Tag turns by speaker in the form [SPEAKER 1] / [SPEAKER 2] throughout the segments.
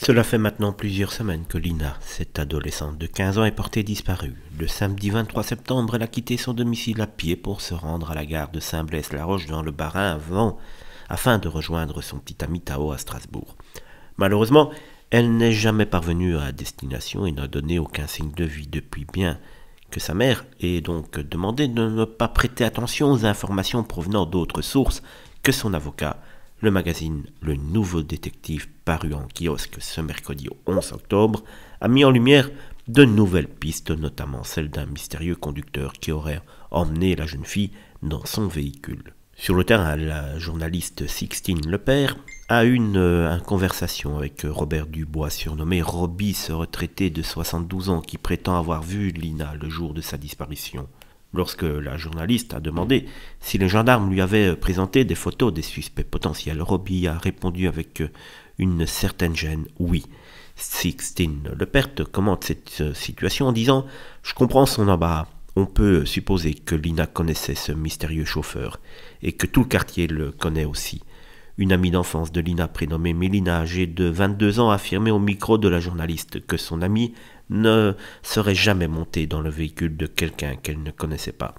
[SPEAKER 1] Cela fait maintenant plusieurs semaines que Lina, cette adolescente de 15 ans, est portée disparue. Le samedi 23 septembre, elle a quitté son domicile à pied pour se rendre à la gare de Saint-Blaise-la-Roche dans le Bas-Rhin avant, afin de rejoindre son petit ami Tao à Strasbourg. Malheureusement, elle n'est jamais parvenue à destination et n'a donné aucun signe de vie depuis bien que sa mère ait donc demandé de ne pas prêter attention aux informations provenant d'autres sources que son avocat le magazine Le Nouveau Détective paru en kiosque ce mercredi 11 octobre a mis en lumière de nouvelles pistes, notamment celle d'un mystérieux conducteur qui aurait emmené la jeune fille dans son véhicule. Sur le terrain, la journaliste Sixtine Lepère a eu une, euh, conversation avec euh, Robert Dubois, surnommé Robbie, ce retraité de 72 ans qui prétend avoir vu Lina le jour de sa disparition lorsque la journaliste a demandé si le gendarme lui avait euh, présenté des photos des suspects potentiels, Robbie a répondu avec euh, une certaine gêne oui. Sixtine Leperte commente cette euh, situation en disant Je comprends son embarras. On peut supposer que Lina connaissait ce mystérieux chauffeur et que tout le quartier le connaît aussi. Une amie d'enfance de Lina prénommée Mélina, âgée de 22 ans, a affirmé au micro de la journaliste que son amie ne serait jamais montée dans le véhicule de quelqu'un qu'elle ne connaissait pas.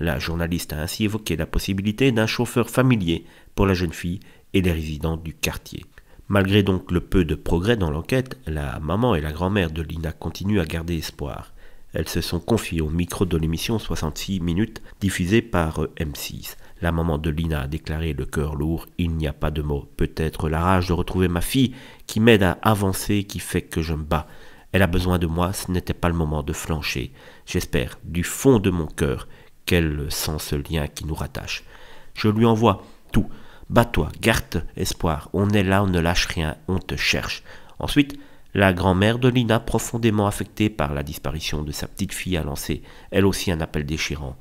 [SPEAKER 1] La journaliste a ainsi évoqué la possibilité d'un chauffeur familier pour la jeune fille et les résidents du quartier. Malgré donc le peu de progrès dans l'enquête, la maman et la grand-mère de Lina continuent à garder espoir. Elles se sont confiées au micro de l'émission 66 minutes diffusée par euh, M6. La maman de Lina a déclaré le cœur lourd, il n'y a pas de mots, peut-être la rage de retrouver ma fille qui m'aide à avancer, qui fait que je me bats. Elle a besoin de moi, ce n'était pas le moment de flancher. J'espère, du fond de mon cœur, qu'elle sent ce lien qui nous rattache. Je lui envoie tout. Bats-toi, garde espoir, on est là, on ne lâche rien, on te cherche. Ensuite, la grand-mère de Lina, profondément affectée par la disparition de sa petite fille, a lancé, elle aussi, un appel déchirant.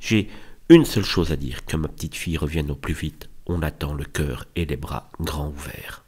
[SPEAKER 1] J'ai une seule chose à dire, que ma petite fille revienne au plus vite. On attend le cœur et les bras grands ouverts.